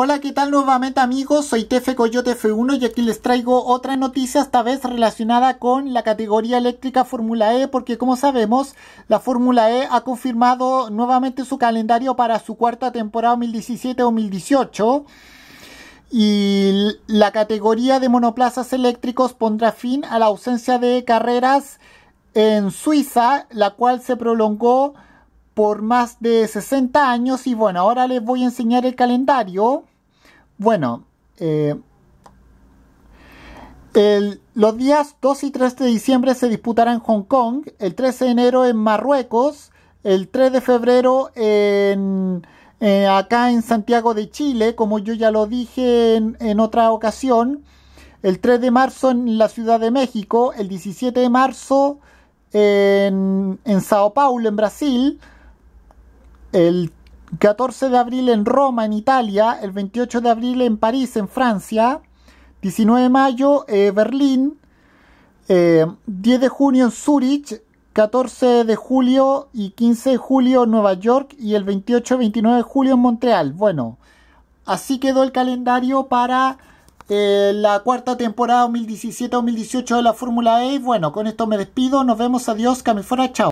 Hola, ¿qué tal nuevamente amigos? Soy Tefe Coyote F1 y aquí les traigo otra noticia, esta vez relacionada con la categoría eléctrica Fórmula E, porque como sabemos, la Fórmula E ha confirmado nuevamente su calendario para su cuarta temporada 2017-2018. Y la categoría de monoplazas eléctricos pondrá fin a la ausencia de carreras en Suiza, la cual se prolongó por más de 60 años y bueno, ahora les voy a enseñar el calendario. Bueno, eh, los días 2 y 3 de diciembre se disputarán en Hong Kong, el 13 de enero en Marruecos, el 3 de febrero en, eh, acá en Santiago de Chile, como yo ya lo dije en, otra ocasión, el 3 de marzo en la Ciudad de México, el 17 de marzo en, en Sao Paulo, en Brasil, el 14 de abril en Roma, en Italia, el 28 de abril en París, en Francia, 19 de mayo en eh, Berlín, 10 eh, de junio en Zurich, 14 de julio y 15 de julio en Nueva York y el 28-29 de julio en Montreal. Bueno, así quedó el calendario para eh, la cuarta temporada 2017-2018 de la Fórmula E. Bueno, con esto me despido, nos vemos, adiós, Camifora, chao.